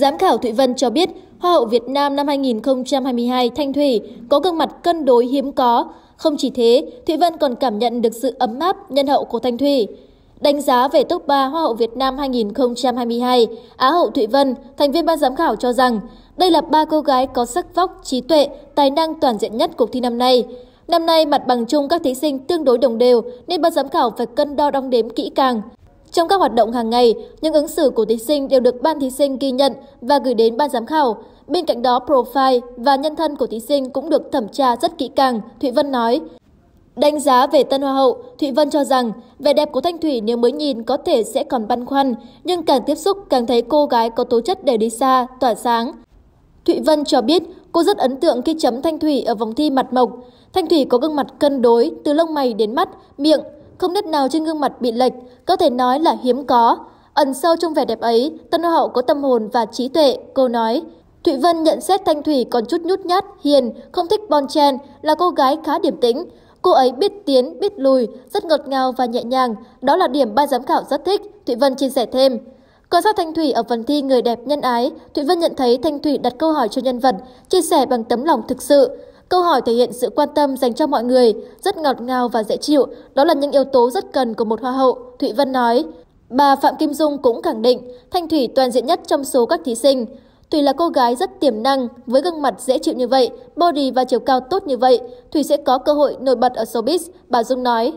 Giám khảo Thụy Vân cho biết, Hoa hậu Việt Nam năm 2022 Thanh Thủy có gương mặt cân đối hiếm có. Không chỉ thế, Thụy Vân còn cảm nhận được sự ấm áp nhân hậu của Thanh Thủy. Đánh giá về top 3 Hoa hậu Việt Nam 2022, Á hậu Thụy Vân, thành viên ban giám khảo cho rằng đây là ba cô gái có sắc vóc, trí tuệ, tài năng toàn diện nhất cuộc thi năm nay. Năm nay mặt bằng chung các thí sinh tương đối đồng đều nên ban giám khảo phải cân đo đong đếm kỹ càng. Trong các hoạt động hàng ngày, những ứng xử của thí sinh đều được ban thí sinh ghi nhận và gửi đến ban giám khảo. Bên cạnh đó, profile và nhân thân của thí sinh cũng được thẩm tra rất kỹ càng, Thụy Vân nói. Đánh giá về Tân Hoa Hậu, Thụy Vân cho rằng vẻ đẹp của Thanh Thủy nếu mới nhìn có thể sẽ còn băn khoăn, nhưng càng tiếp xúc càng thấy cô gái có tố chất để đi xa, tỏa sáng. Thụy Vân cho biết cô rất ấn tượng khi chấm Thanh Thủy ở vòng thi mặt mộc. Thanh Thủy có gương mặt cân đối từ lông mày đến mắt, miệng không nét nào trên gương mặt bị lệch, có thể nói là hiếm có. Ẩn sâu trong vẻ đẹp ấy, Tân Hoa Hậu có tâm hồn và trí tuệ, cô nói. Thụy Vân nhận xét Thanh Thủy còn chút nhút nhát, hiền, không thích bon chen, là cô gái khá điểm tĩnh. Cô ấy biết tiến, biết lùi, rất ngọt ngào và nhẹ nhàng. Đó là điểm ban giám khảo rất thích, Thụy Vân chia sẻ thêm. còn sát Thanh Thủy ở phần thi Người đẹp nhân ái, Thụy Vân nhận thấy Thanh Thủy đặt câu hỏi cho nhân vật, chia sẻ bằng tấm lòng thực sự. Câu hỏi thể hiện sự quan tâm dành cho mọi người, rất ngọt ngào và dễ chịu, đó là những yếu tố rất cần của một hoa hậu, Thụy Vân nói. Bà Phạm Kim Dung cũng khẳng định Thanh Thủy toàn diện nhất trong số các thí sinh. Thủy là cô gái rất tiềm năng, với gương mặt dễ chịu như vậy, body và chiều cao tốt như vậy, Thủy sẽ có cơ hội nổi bật ở showbiz, bà Dung nói.